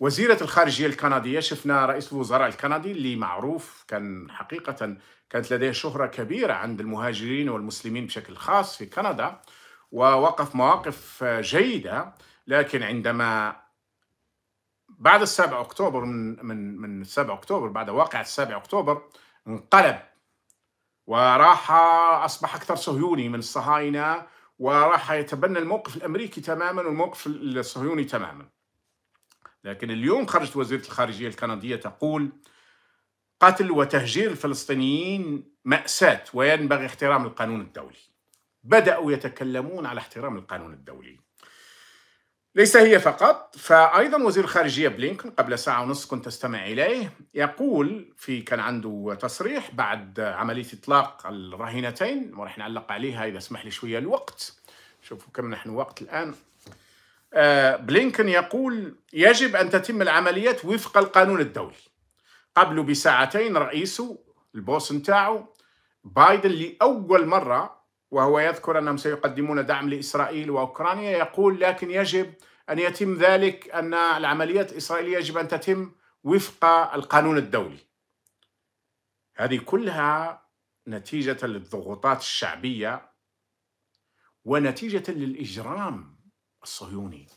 وزيرة الخارجية الكندية شفنا رئيس الوزراء الكندي اللي معروف كان حقيقة كانت لديه شهرة كبيرة عند المهاجرين والمسلمين بشكل خاص في كندا ووقف مواقف جيدة لكن عندما بعد السابع أكتوبر من من من السابع أكتوبر بعد واقع السابع أكتوبر انقلب وراح أصبح أكثر صهيوني من الصهاينة وراح يتبنى الموقف الأمريكي تماما والموقف الصهيوني تماما لكن اليوم خرجت وزيرة الخارجية الكندية تقول قتل وتهجير الفلسطينيين مأساة وينبغي احترام القانون الدولي بدأوا يتكلمون على احترام القانون الدولي ليس هي فقط فأيضا وزير الخارجية بلينكن قبل ساعة ونصف كنت أستمع إليه يقول في كان عنده تصريح بعد عملية إطلاق الرهينتين وراح نعلق عليها إذا سمح لي شوية الوقت شوفوا كم نحن وقت الآن آه، بلينكن يقول يجب أن تتم العمليات وفق القانون الدولي قبل بساعتين رئيسه البوس نتاعه بايدن لأول مرة وهو يذكر أنهم سيقدمون دعم لإسرائيل وأوكرانيا يقول لكن يجب أن يتم ذلك أن العمليات الإسرائيلية يجب أن تتم وفق القانون الدولي هذه كلها نتيجة للضغوطات الشعبية ونتيجة للإجرام الصهيوني